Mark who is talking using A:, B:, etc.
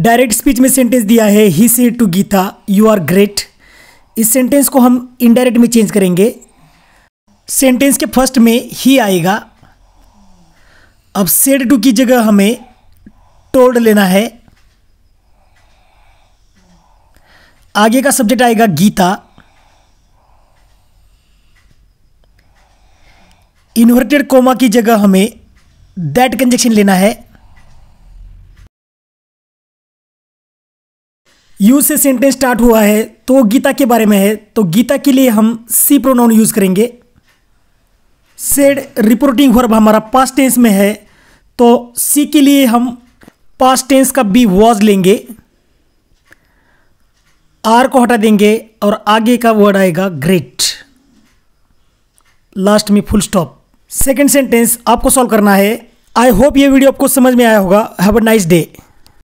A: direct speech में sentence दिया है he said to Geeta you are great इस सेंटेंस को हम इनडायरेक्ट में चेंज करेंगे सेंटेंस के फर्स्ट में ही आएगा अब सेड टू की जगह हमें टोल्ड लेना है आगे का सब्जेक्ट आएगा गीता इन्वर्टेड कोमा की जगह हमें दैट कंजेक्शन लेना है यू से सेंटेंस स्टार्ट हुआ है तो वो गीता के बारे में है तो गीता के लिए हम सी प्रोनाउन यूज करेंगे सेड रिपोर्टिंग वर्ब हमारा पास्ट टेंस में है तो सी के लिए हम पास्ट टेंस का बी वॉज लेंगे आर को हटा देंगे और आगे का वर्ड आएगा ग्रेट लास्ट में फुल स्टॉप सेकेंड सेंटेंस आपको सॉल्व करना है आई होप ये वीडियो आपको समझ में आया होगा हैव अ नाइस डे